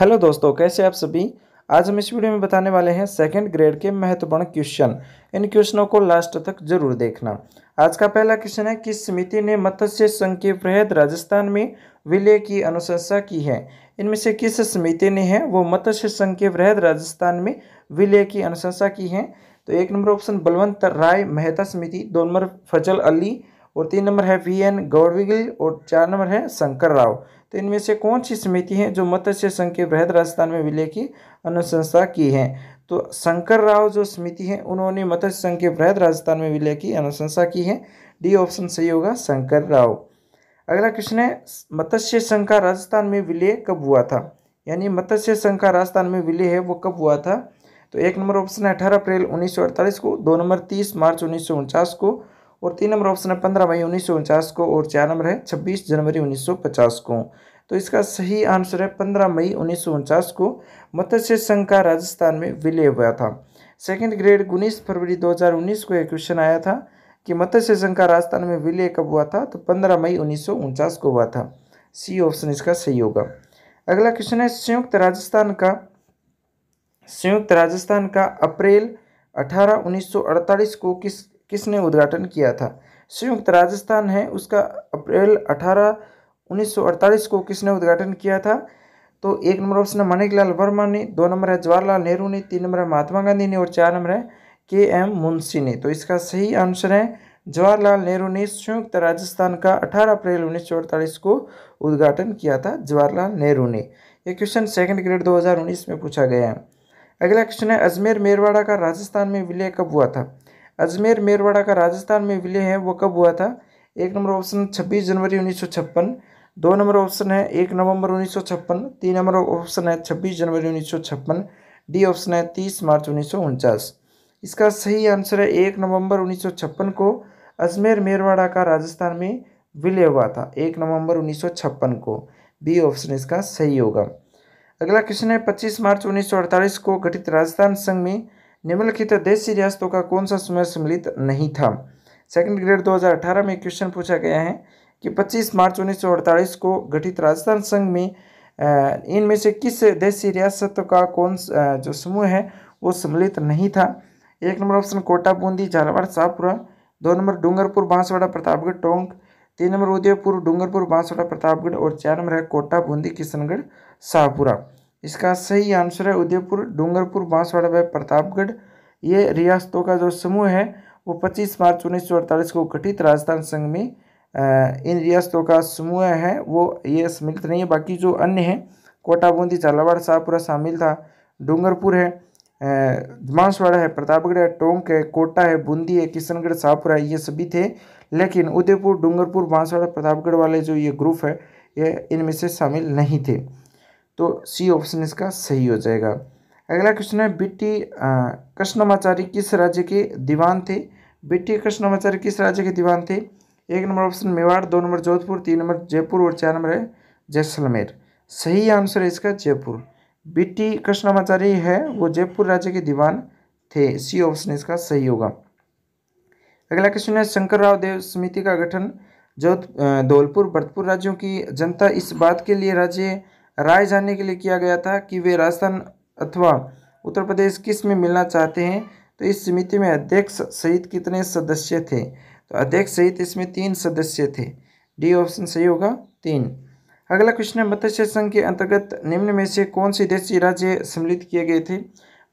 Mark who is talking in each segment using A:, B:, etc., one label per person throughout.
A: hello दोस्तों कैसे आप सभी आज हम इस वीडियो में बताने वाले हैं सेकंड ग्रेड के महत्वपूर्ण क्वेश्चन इन क्वेश्चनों को लास्ट तक जरूर देखना आज का पहला क्वेश्चन है कि समिति ने मत्स्य संघ के वृहद राजस्थान में विलय की अनुशंसा की है इनमें से किस समिति ने है वो मत्स्य संघ के वृहद राजस्थान में विलय की अनुशंसा की है तो एक नंबर ऑप्शन बलवंत राय मेहता समिति दो नंबर फजल अली और तीन नंबर है वी एन गौरविगिल और चार नंबर है शंकर राव तो इनमें से कौन सी समिति है जो मत्स्य संघ के वृहद राजस्थान में विलय की अनुशंसा की है तो शंकर राव जो समिति है उन्होंने मत्स्य संघ के बृहद राजस्थान में विलय की अनुशंसा की है डी ऑप्शन सही होगा शंकर राव अगला क्वेश्चन है मत्स्य संघ का राजस्थान में विलय कब हुआ था यानी मत्स्य संघ का राजस्थान में विलय है वो कब हुआ था तो एक नंबर ऑप्शन है अठारह अप्रैल उन्नीस को दो नंबर तीस मार्च उन्नीस को और तीन नंबर ऑप्शन है पंद्रह मई उन्नीस को और चार नंबर है छब्बीस जनवरी पचास को तो इसका सही आंसर है पंद्रह मई उन्नीस को मत्स्य संघ का राजस्थान में विलय हुआ था सेकेंड ग्रेड उन्नीस फरवरी 2019 को एक क्वेश्चन आया था कि मत्स्य संघ का राजस्थान में विलय कब हुआ था तो पंद्रह मई उन्नीस को हुआ था सी ऑप्शन इसका सही होगा अगला क्वेश्चन है संयुक्त राजस्थान का संयुक्त राजस्थान का अप्रैल 18 1948 को किस किसने उद्घाटन किया था संयुक्त राजस्थान है उसका अप्रैल अठारह 1948 को किसने उद्घाटन किया था तो एक नंबर ऑप्शन है माणिकलाल वर्मा ने दो नंबर है जवाहरलाल नेहरू ने तीन नंबर है महात्मा गांधी ने और चार नंबर है के एम मुंशी ने तो इसका सही आंसर है जवाहरलाल नेहरू ने संयुक्त राजस्थान का 18 अप्रैल 1948 को उद्घाटन किया था जवाहरलाल नेहरू ने ये क्वेश्चन सेकंड ग्रेड 2019 में पूछा गया है अगला क्वेश्चन है अजमेर मेरवाड़ा का राजस्थान में विलय कब हुआ था अजमेर मेरवाड़ा का राजस्थान में विलय है वो कब हुआ था एक नंबर ऑप्शन छब्बीस जनवरी उन्नीस दो नंबर ऑप्शन है एक नवंबर उन्नीस तीन नंबर ऑप्शन है छब्बीस जनवरी उन्नीस डी ऑप्शन है तीस मार्च उन्नीस इसका सही आंसर है एक नवंबर उन्नीस को अजमेर मेरवाड़ा का राजस्थान में विलय हुआ था एक नवंबर उन्नीस को बी ऑप्शन इसका सही होगा अगला क्वेश्चन है पच्चीस मार्च अड़तालीस को गठित राजस्थान संघ में निम्नलिखित देशी रियासतों का कौन सा समय सम्मिलित नहीं था सेकंड ग्रेड 2018 में क्वेश्चन पूछा गया है कि 25 मार्च 1948 को गठित राजस्थान संघ में इनमें से किस देशी रियासत का कौन जो समूह है वो सम्मिलित नहीं था एक नंबर ऑप्शन कोटा बूंदी झालावाड़ शाहपुरा दो नंबर डूंगरपुर बांसवाड़ा प्रतापगढ़ टोंक तीन नंबर उदयपुर डूंगरपुर बांसवाड़ा प्रतापगढ़ और चार नंबर है कोटा बूंदी किशनगढ़ शाहपुरा इसका सही आंसर है उदयपुर डूंगरपुर बांसवाड़ा व प्रतापगढ़ ये रियासतों का जो समूह है वो 25 मार्च उन्नीस को गठित राजस्थान संघ में इन रियासतों का समूह है वो ये सम्मिलित नहीं है बाकी जो अन्य हैं कोटा बूंदी झालावाड़ शाहपुरा शामिल था डूंगरपुर है बांसवाड़ा है प्रतापगढ़ है टोंक है कोटा है बूंदी है किशनगढ़ शाहपुरा ये सभी थे लेकिन उदयपुर डूंगरपुर बांसवाड़ा प्रतापगढ़ वाले जो ये ग्रुप है ये इनमें से शामिल नहीं थे तो सी ऑप्शन इसका सही हो जाएगा अगला क्वेश्चन है बिट्टी कृष्णमाचार्य किस राज्य के दीवान थे बिट्टी कृष्णमाचार्य किस राज्य के दीवान थे एक नंबर ऑप्शन मेवाड़ दो नंबर जोधपुर तीन नंबर जयपुर और चार नंबर है जैसलमेर सही आंसर है इसका जयपुर बिट्टी कृष्णमाचारी है वो जयपुर राज्य के दीवान थे सी ऑप्शन इसका सही होगा अगला क्वेश्चन है शंकर राव देव समिति का गठन जोध धौलपुर भरतपुर राज्यों की जनता इस बात के लिए राज्य राय जानने के लिए किया गया था कि वे राजस्थान अथवा उत्तर प्रदेश किस में मिलना चाहते हैं तो इस समिति में अध्यक्ष सहित कितने सदस्य थे तो अध्यक्ष सहित इसमें तीन सदस्य थे डी ऑप्शन सही होगा तीन अगला क्वेश्चन है मत्स्य संघ के अंतर्गत निम्न में से कौन से देशी राज्य सम्मिलित किए गए थे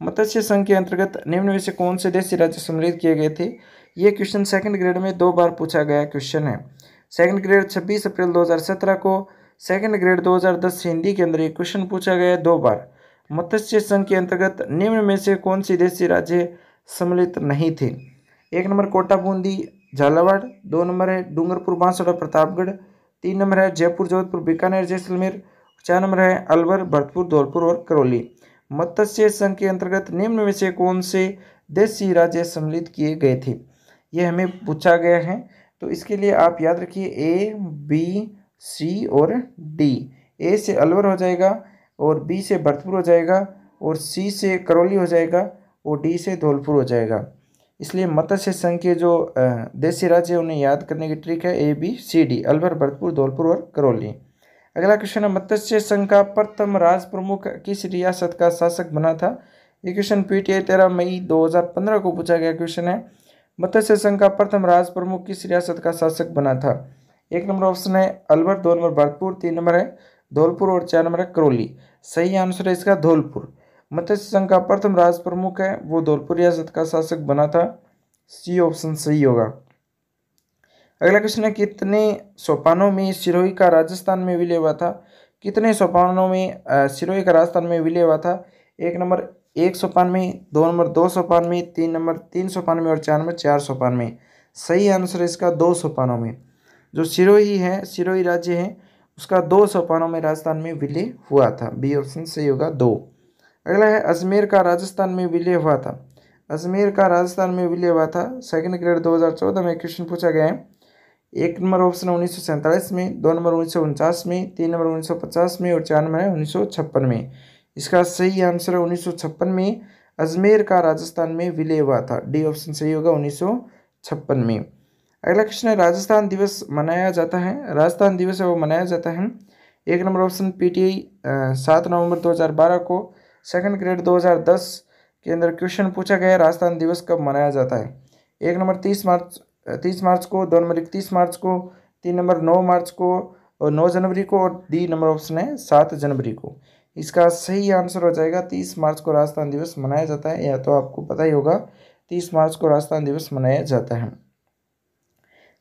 A: मत्स्य संघ के अंतर्गत निम्न में से कौन से देशी राज्य सम्मिलित किए गए थे ये क्वेश्चन सेकंड ग्रेड में दो बार पूछा गया क्वेश्चन है सेकंड ग्रेड 26 अप्रैल 2017 को सेकेंड ग्रेड 2010 हिंदी के अंदर एक क्वेश्चन पूछा गया दो बार मत्स्य संघ के अंतर्गत निम्न में से कौन सी देशी राज्य सम्मिलित नहीं थे एक नंबर कोटा बूंदी झालावाड़ दो नंबर है डूंगरपुर बांसवाड़ा और प्रतापगढ़ तीन नंबर है जयपुर जोधपुर बीकानेर जैसलमेर चार नंबर है अलवर भरतपुर धौलपुर और करौली मत्स्य संघ के अंतर्गत निम्न में से कौन से देशी राज्य सम्मिलित किए गए थे ये हमें पूछा गया है तो इसके लिए आप याद रखिए ए बी सी और डी ए से अलवर हो जाएगा और बी से भरतपुर हो जाएगा और सी से करौली हो जाएगा और डी से धौलपुर हो जाएगा इसलिए मत्स्य संघ के जो देसी राज्य उन्हें याद करने की ट्रिक है A B C D Alwar Bharatpur Dholpur और करौली अगला क्वेश्चन है मत्स्य संघ का प्रथम राज प्रमुख किस रियासत का शासक बना था ये क्वेश्चन पीटीआई तेरह मई 2015 को पूछा गया क्वेश्चन है मत्स्य संघ का प्रथम राज प्रमुख किस रियासत का शासक बना था एक नंबर ऑप्शन है अलवर दो नंबर भरतपुर तीन नंबर है धौलपुर और चार नंबर है करौली सही आंसर है इसका धौलपुर मत्स्य संघ का प्रथम राज प्रमुख है वो धौलपुर रियासत का शासक बना था सी ऑप्शन सही होगा अगला क्वेश्चन है कितने सोपानों में सिरोही का राजस्थान में विलय हुआ था कितने सोपानों में सिरोही का राजस्थान में विलय हुआ था एक नंबर एक सोपान में दो नंबर दो सोपान में तीन नंबर तीन सोपान में और चार नंबर चार सोपान में सही आंसर इसका दो सोपानों में जो सिरोही है सिरोही राज्य है उसका दो सोपानों में राजस्थान में विलय हुआ था बी ऑप्शन सही होगा दो अगला है अजमेर का राजस्थान में विलय हुआ था अजमेर का राजस्थान में विलय हुआ था सेकंड ग्रेड 2014 में क्वेश्चन पूछा गया है एक नंबर ऑप्शन उन्नीस में दो नंबर उन्नीस में तीन नंबर पचास में और चार नंबर है उन्नीस में इसका सही आंसर है उन्नीस में अजमेर का राजस्थान में विलय हुआ था डी ऑप्शन सही होगा उन्नीस में अगला क्वेश्चन है राजस्थान दिवस मनाया जाता है राजस्थान दिवस है वो मनाया जाता है एक नंबर ऑप्शन पीटीआई सात नवंबर 2012 को सेकंड ग्रेड 2010 के अंदर क्वेश्चन पूछा गया राजस्थान दिवस कब मनाया जाता है एक नंबर तीस मार्च तीस मार्च को दो नंबर इकतीस मार्च को तीन नंबर नौ मार्च को और नौ जनवरी को और डी नंबर ऑप्शन है सात जनवरी को इसका सही आंसर हो जाएगा तीस मार्च को राजस्थान दिवस मनाया जाता है या तो आपको पता ही होगा तीस मार्च को राजस्थान दिवस मनाया जाता है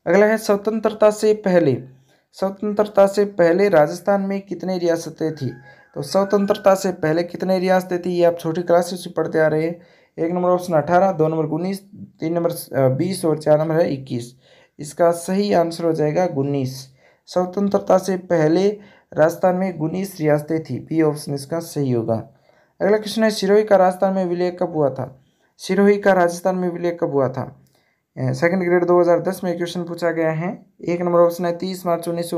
A: अगला है स्वतंत्रता से पहले स्वतंत्रता से पहले राजस्थान में कितने रियासतें थी तो स्वतंत्रता से पहले कितने रियासतें थी ये आप छोटी क्लासेस से पढ़ते आ रहे हैं एक नंबर ऑप्शन अठारह दो नंबर उन्नीस तीन नंबर बीस और चार नंबर है इक्कीस इसका सही आंसर हो जाएगा उन्नीस स्वतंत्रता से पहले राजस्थान में उन्नीस रियासतें थी बी ऑप्शन इसका सही होगा अगला क्वेश्चन है सिरोही का राजस्थान में विलय कब हुआ था सिरोही का राजस्थान में विलय कब हुआ था सेकंड ग्रेड 2010 में क्वेश्चन पूछा गया है एक नंबर ऑप्शन है तीस मार्च उन्नीस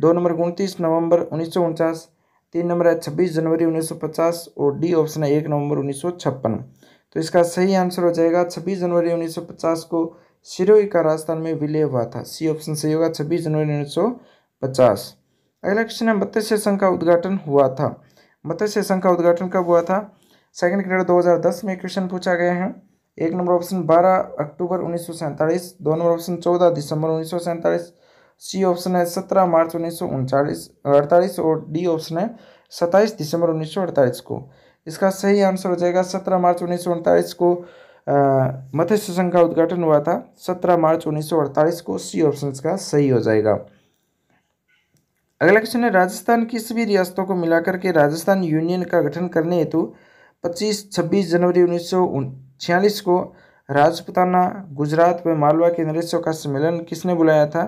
A: दो नंबर उनतीस नवंबर उन्नीस तीन नंबर है छब्बीस जनवरी 1950 और डी ऑप्शन है एक नवंबर उन्नीस तो इसका सही आंसर हो जाएगा छब्बीस जनवरी 1950 को सिरोही का राजस्थान में विलय हुआ था सी ऑप्शन सही होगा छब्बीस जनवरी 1950 अगला क्वेश्चन है मत्स्य संघ का उद्घाटन हुआ था मत्स्य संघ का उद्घाटन कब हुआ था सेकंड ग्रेड 2010 में क्वेश्चन पूछा गया है एक नंबर ऑप्शन बारह अक्टूबर उन्नीस दो नंबर ऑप्शन चौदह दिसंबर उन्नीस सी ऑप्शन है सत्रह मार्च उन्नीस सौ अड़तालीस और डी ऑप्शन है सत्ताईस दिसंबर उन्नीस सौ अड़तालीस को इसका सही आंसर हो जाएगा सत्रह मार्च उन्नीस सौ अड़तालीस को मत्स्य संघ का उद्घाटन हुआ था सत्रह मार्च उन्नीस सौ अड़तालीस को सी ऑप्शन का सही हो जाएगा अगला क्वेश्चन है राजस्थान की सभी रियासतों को मिलाकर के राजस्थान यूनियन का गठन करने हेतु 25 26 जनवरी उन्नीस छियालीस को राजपुताना गुजरात व मालवा के नरेशों का सम्मेलन किसने बुलाया था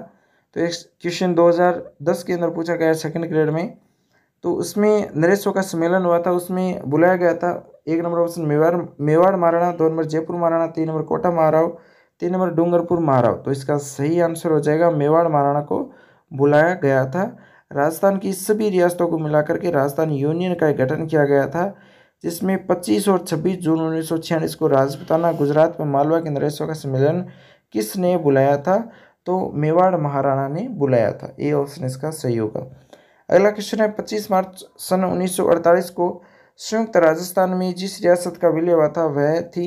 A: तो एक क्वेश्चन 2010 के अंदर पूछा गया सेकंड ग्रेड में तो उसमें नरेशों का सम्मेलन हुआ था उसमें बुलाया गया था एक नंबर ऑप्शन मेवाड़ मेवाड़ महाराणा दो नंबर जयपुर महाराणा तीन नंबर कोटा महाराव तीन नंबर डूंगरपुर महाराव तो इसका सही आंसर हो जाएगा मेवाड़ महाराणा को बुलाया गया था राजस्थान की सभी रियासतों को मिलाकर के राजस्थान यूनियन का गठन किया गया था जिसमें 25 और 26 जून उन्नीस सौ छियालीस को राजपुताना गुजरात में मालवा के नरेशों का सम्मेलन किसने बुलाया था तो मेवाड़ महाराणा ने बुलाया था ए ऑप्शन इसका सही होगा अगला क्वेश्चन है 25 मार्च सन 1948 को संयुक्त राजस्थान में जिस रियासत का विलय हुआ था वह थी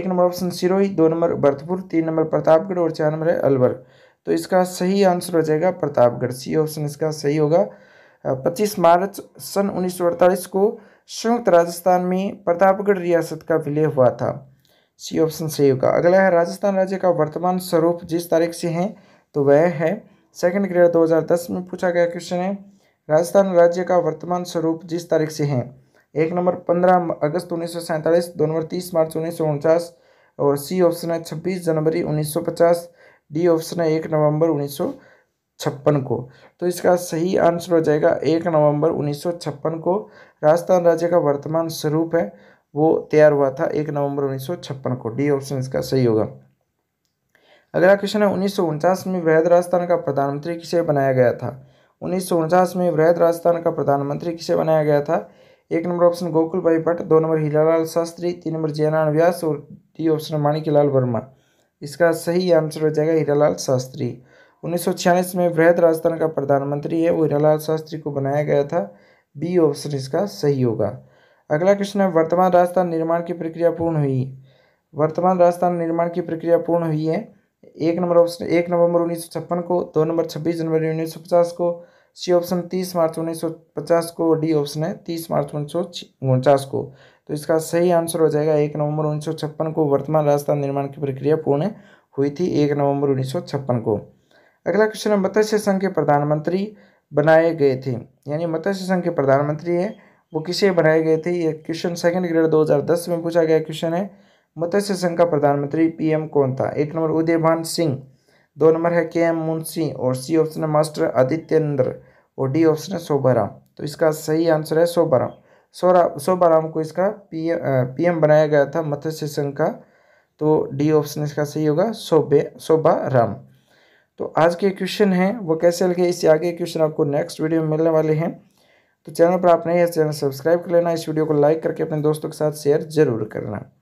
A: एक नंबर ऑप्शन सिरोही दो नंबर भरतपुर तीन नंबर प्रतापगढ़ और चार नंबर है अलवर तो इसका सही आंसर हो जाएगा प्रतापगढ़ सी ऑप्शन इसका सही होगा पच्चीस मार्च सन उन्नीस को संयुक्त राजस्थान में प्रतापगढ़ रियासत का विलय हुआ था सी ऑप्शन सही होगा अगला है राजस्थान राज्य का वर्तमान स्वरूप जिस तारीख से है तो वह है सेकंड ग्रेड 2010 में पूछा गया क्वेश्चन है राजस्थान राज्य का वर्तमान स्वरूप जिस तारीख से है एक नंबर पंद्रह अगस्त उन्नीस दो नंबर तीस मार्च उन्नीस और सी ऑप्शन है छब्बीस जनवरी 1950 डी ऑप्शन है एक नवंबर उन्नीस छप्पन को तो इसका सही आंसर हो जाएगा एक नवंबर छप्पन को राजस्थान राज्य का वर्तमान स्वरूप है वो तैयार हुआ था एक नवंबर उन्नीस सौ छप्पन को डी ऑप्शन इसका सही होगा अगला क्वेश्चन है उन्नीस में वृहद राजस्थान का प्रधानमंत्री किसे बनाया गया था उन्नीस में वृहद राजस्थान का प्रधानमंत्री किसे बनाया गया था एक नंबर ऑप्शन गोकुल भाई भट्ट दो नंबर हीरालाल शास्त्री तीन नंबर जयनारायण व्यास और डी ऑप्शन माणिकीलाल वर्मा इसका सही आंसर हो जाएगा हीरालाल शास्त्री उन्नीस में वृहद राजस्थान का प्रधानमंत्री है वो हीरालाल शास्त्री को बनाया गया था बी ऑप्शन इसका सही होगा अगला क्वेश्चन है वर्तमान राजस्थान निर्माण की प्रक्रिया पूर्ण हुई वर्तमान राजस्थान निर्माण की प्रक्रिया पूर्ण हुई है एक नंबर ऑप्शन एक नवंबर उन्नीस को दो नंबर छब्बीस जनवरी उन्नीस को सी ऑप्शन तीस मार्च उन्नीस को डी ऑप्शन है तीस मार्च उन्नीस को तो इसका सही आंसर हो जाएगा एक नवंबर उन्नीस को वर्तमान राजस्थान निर्माण की प्रक्रिया पूर्ण हुई थी एक नवंबर उन्नीस को अगला क्वेश्चन है मत्स्य संघ के प्रधानमंत्री बनाए गए थे यानी मत्स्य संघ के प्रधानमंत्री हैं वो किसे बनाए गए थे ये क्वेश्चन सेकंड ग्रेड 2010 में पूछा गया क्वेश्चन है मत्स्य संघ का प्रधानमंत्री पीएम कौन था एक नंबर उदयभान सिंह दो नंबर है के एम मुंशी और सी ऑप्शन है मास्टर आदित्येंद्र और डी ऑप्शन है शोभाराम तो इसका सही आंसर है शोभाराम सोरा शोभाराम को इसका पी एम बनाया गया था मत्स्य संघ का तो डी ऑप्शन इसका सही होगा शोभे शोभा राम तो आज के क्वेश्चन हैं वो कैसे लगे इससे आगे क्वेश्चन आपको नेक्स्ट वीडियो में मिलने वाले हैं तो चैनल पर आप नए हैं तो चैनल सब्सक्राइब कर लेना इस वीडियो को लाइक करके अपने दोस्तों के साथ शेयर जरूर करना